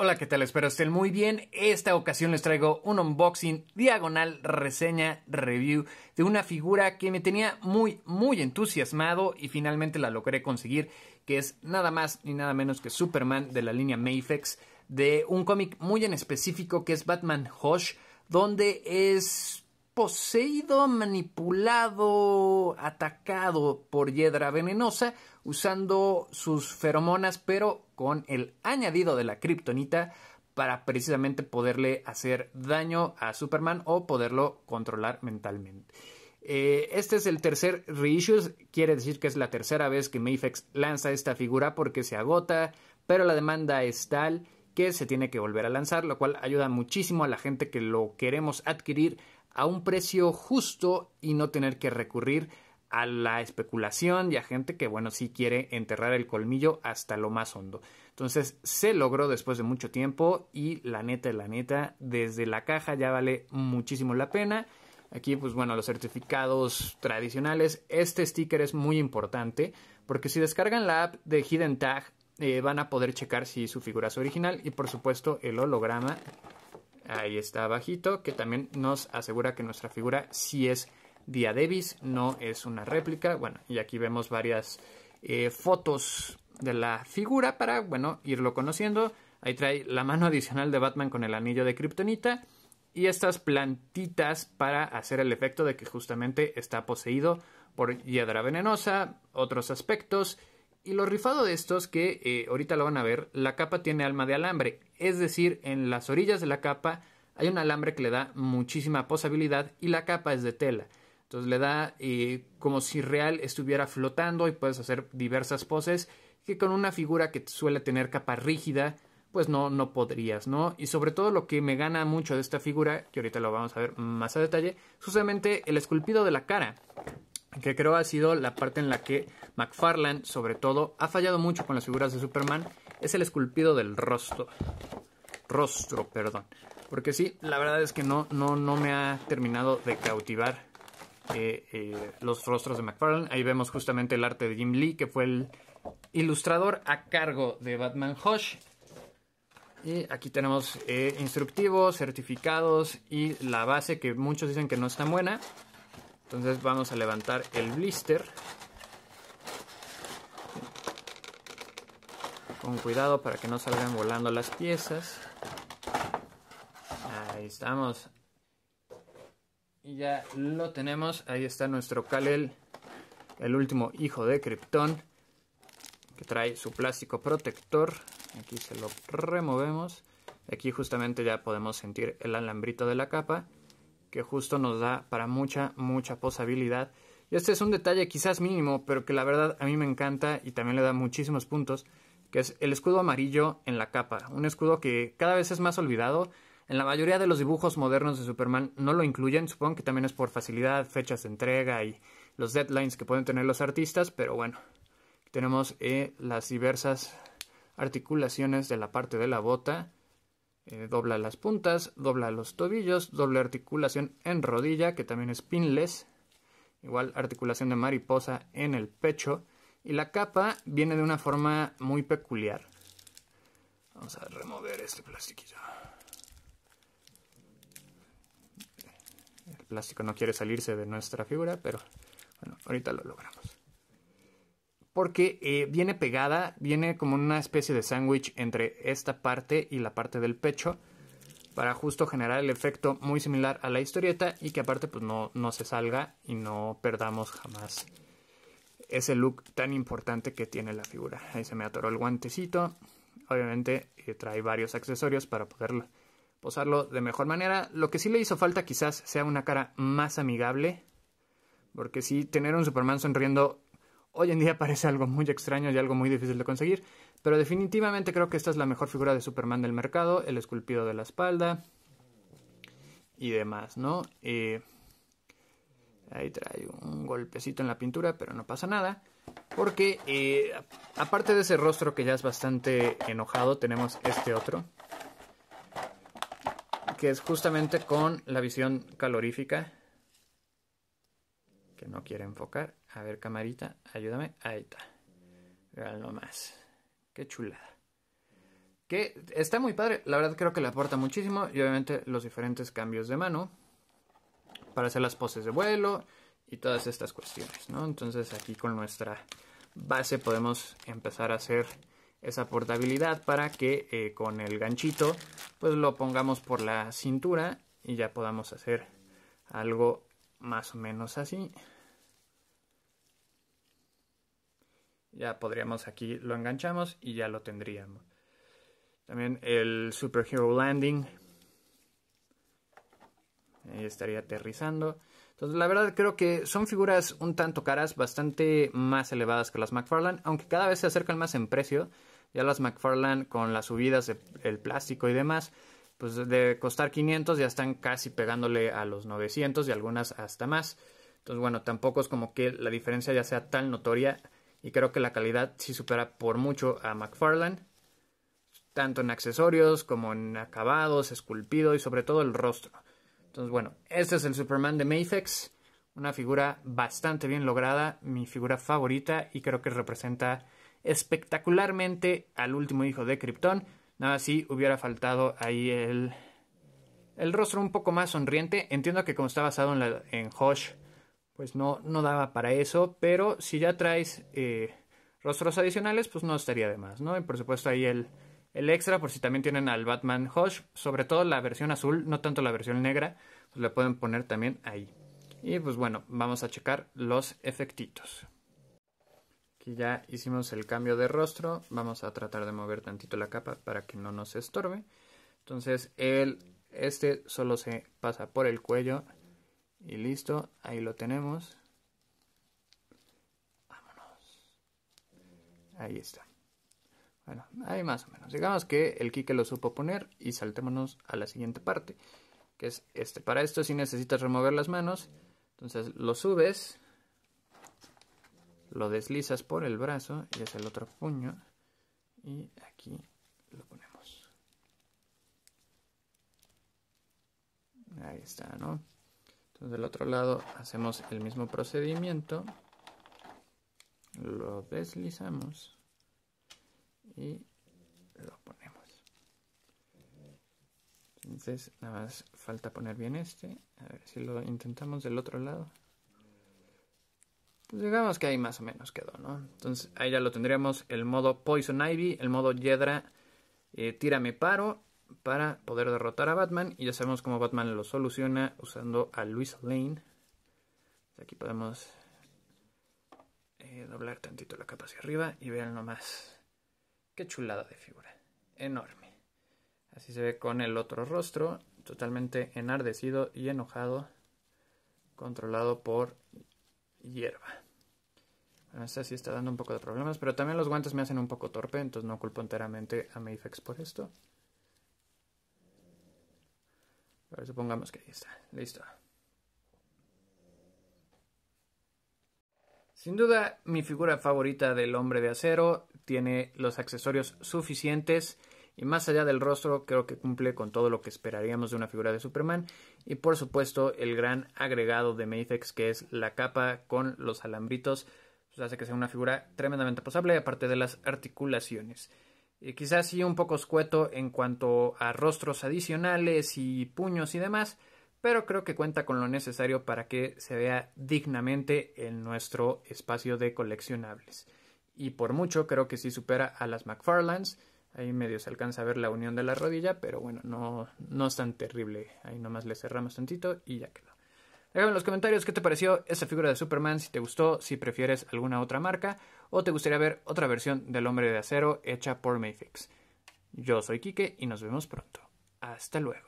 Hola, ¿qué tal? Espero estén muy bien. Esta ocasión les traigo un unboxing diagonal reseña review de una figura que me tenía muy, muy entusiasmado y finalmente la logré conseguir, que es nada más ni nada menos que Superman de la línea Mayfex, de un cómic muy en específico que es Batman Hush, donde es poseído, manipulado, atacado por hiedra venenosa usando sus feromonas, pero con el añadido de la kriptonita para precisamente poderle hacer daño a Superman o poderlo controlar mentalmente. Eh, este es el tercer reissue, quiere decir que es la tercera vez que Mayfex lanza esta figura porque se agota, pero la demanda es tal que se tiene que volver a lanzar, lo cual ayuda muchísimo a la gente que lo queremos adquirir a un precio justo y no tener que recurrir a la especulación y a gente que, bueno, sí quiere enterrar el colmillo hasta lo más hondo. Entonces se logró después de mucho tiempo y la neta, la neta, desde la caja ya vale muchísimo la pena. Aquí, pues bueno, los certificados tradicionales. Este sticker es muy importante porque si descargan la app de Hidden Tag eh, van a poder checar si su figura es original y por supuesto el holograma. Ahí está abajito que también nos asegura que nuestra figura sí es Dia Davis, no es una réplica. Bueno, y aquí vemos varias eh, fotos de la figura para, bueno, irlo conociendo. Ahí trae la mano adicional de Batman con el anillo de Kryptonita y estas plantitas para hacer el efecto de que justamente está poseído por hiedra venenosa, otros aspectos. Y lo rifado de estos que eh, ahorita lo van a ver, la capa tiene alma de alambre, es decir, en las orillas de la capa hay un alambre que le da muchísima posibilidad y la capa es de tela. Entonces le da eh, como si real estuviera flotando y puedes hacer diversas poses que con una figura que suele tener capa rígida, pues no, no podrías, ¿no? Y sobre todo lo que me gana mucho de esta figura, que ahorita lo vamos a ver más a detalle, es justamente el esculpido de la cara, que creo ha sido la parte en la que McFarlane, sobre todo, ha fallado mucho con las figuras de Superman, es el esculpido del rostro. Rostro, perdón. Porque sí, la verdad es que no, no, no me ha terminado de cautivar eh, eh, los rostros de McFarlane. Ahí vemos justamente el arte de Jim Lee, que fue el ilustrador a cargo de Batman Hush. Y aquí tenemos eh, instructivos, certificados y la base que muchos dicen que no es tan buena. Entonces vamos a levantar el blister. Con cuidado para que no salgan volando las piezas. Ahí estamos. Y ya lo tenemos. Ahí está nuestro Kalel, el último hijo de Krypton. Que trae su plástico protector. Aquí se lo removemos. Aquí justamente ya podemos sentir el alambrito de la capa. Que justo nos da para mucha, mucha posibilidad. Y este es un detalle quizás mínimo, pero que la verdad a mí me encanta y también le da muchísimos puntos, que es el escudo amarillo en la capa. Un escudo que cada vez es más olvidado en la mayoría de los dibujos modernos de Superman no lo incluyen, supongo que también es por facilidad, fechas de entrega y los deadlines que pueden tener los artistas, pero bueno, tenemos eh, las diversas articulaciones de la parte de la bota. Eh, dobla las puntas, dobla los tobillos, doble articulación en rodilla, que también es pinless, igual articulación de mariposa en el pecho, y la capa viene de una forma muy peculiar. Vamos a remover este plastiquillo. plástico no quiere salirse de nuestra figura, pero bueno, ahorita lo logramos. Porque eh, viene pegada, viene como una especie de sándwich entre esta parte y la parte del pecho para justo generar el efecto muy similar a la historieta y que aparte pues no, no se salga y no perdamos jamás ese look tan importante que tiene la figura. Ahí se me atoró el guantecito. Obviamente eh, trae varios accesorios para poderlo posarlo de mejor manera. Lo que sí le hizo falta quizás sea una cara más amigable, porque si tener un Superman sonriendo hoy en día parece algo muy extraño y algo muy difícil de conseguir, pero definitivamente creo que esta es la mejor figura de Superman del mercado, el esculpido de la espalda y demás, ¿no? ahí trae un golpecito en la pintura, pero no pasa nada. Porque eh, aparte de ese rostro que ya es bastante enojado, tenemos este otro que es justamente con la visión calorífica, que no quiere enfocar. A ver, camarita, ayúdame. Ahí está. no nomás. Qué chulada. Que está muy padre. La verdad creo que le aporta muchísimo. Y obviamente los diferentes cambios de mano. Para hacer las poses de vuelo. Y todas estas cuestiones, ¿no? Entonces aquí con nuestra base podemos empezar a hacer esa portabilidad para que eh, con el ganchito pues lo pongamos por la cintura y ya podamos hacer algo más o menos así ya podríamos aquí lo enganchamos y ya lo tendríamos también el superhero landing eh, estaría aterrizando. Entonces, la verdad creo que son figuras un tanto caras, bastante más elevadas que las McFarlane, aunque cada vez se acercan más en precio. Ya las McFarlane con las subidas del plástico y demás, pues de costar 500 ya están casi pegándole a los 900 y algunas hasta más. Entonces, bueno, tampoco es como que la diferencia ya sea tan notoria y creo que la calidad sí supera por mucho a McFarlane, tanto en accesorios como en acabados, esculpido y sobre todo el rostro. Entonces, bueno, este es el Superman de Mafex, Una figura bastante bien lograda, mi figura favorita y creo que representa espectacularmente al último hijo de Krypton. Nada así hubiera faltado ahí el, el rostro un poco más sonriente. Entiendo que como está basado en, la, Hosh, pues no, no daba para eso, pero si ya traes eh, rostros adicionales, pues no estaría de más, ¿no? Y por supuesto ahí el, el extra, por si también tienen al Batman Hush, sobre todo la versión azul, no tanto la versión negra, pues le pueden poner también ahí. Y pues bueno, vamos a checar los efectitos. Aquí ya hicimos el cambio de rostro, vamos a tratar de mover tantito la capa para que no nos estorbe. Entonces el, este solo se pasa por el cuello y listo, ahí lo tenemos. Vámonos. Ahí está. Bueno, ahí más o menos. Digamos que el Kike lo supo poner y saltémonos a la siguiente parte, que es este. Para esto si necesitas remover las manos, entonces lo subes, lo deslizas por el brazo y es el otro puño y aquí lo ponemos. Ahí está, ¿no? Entonces del otro lado hacemos el mismo procedimiento, lo deslizamos y lo ponemos. Entonces nada más falta poner bien este. A ver si lo intentamos del otro lado. Pues digamos que ahí más o menos quedó, ¿no? Entonces ahí ya lo tendríamos el modo Poison Ivy, el modo Yedra eh, Tírame Paro para poder derrotar a Batman. Y ya sabemos cómo Batman lo soluciona usando a Luis Lane. Aquí podemos eh, doblar tantito la capa hacia arriba y vean nomás Qué chulada de figura. Enorme. Así se ve con el otro rostro, totalmente enardecido y enojado, controlado por hierba. Bueno, esta sí está dando un poco de problemas, pero también los guantes me hacen un poco torpe, entonces no culpo enteramente a Mayfex por esto. supongamos que ahí está. Listo. Sin duda, mi figura favorita del hombre de acero tiene los accesorios suficientes y más allá del rostro creo que cumple con todo lo que esperaríamos de una figura de Superman y por supuesto el gran agregado de Mayfex que es la capa con los alambritos pues, hace que sea una figura tremendamente posable aparte de las articulaciones. Y quizás sí un poco escueto en cuanto a rostros adicionales y puños y demás, pero creo que cuenta con lo necesario para que se vea dignamente en nuestro espacio de coleccionables. Y por mucho creo que sí supera a las McFarlands. Ahí medio se alcanza a ver la unión de la rodilla, pero bueno, no, no es tan terrible. Ahí nomás le cerramos tantito y ya quedó. Déjame en los comentarios qué te pareció esa figura de Superman, si te gustó, si prefieres alguna otra marca o te gustaría ver otra versión del Hombre de Acero hecha por Mayfix. Yo soy Quique y nos vemos pronto. Hasta luego.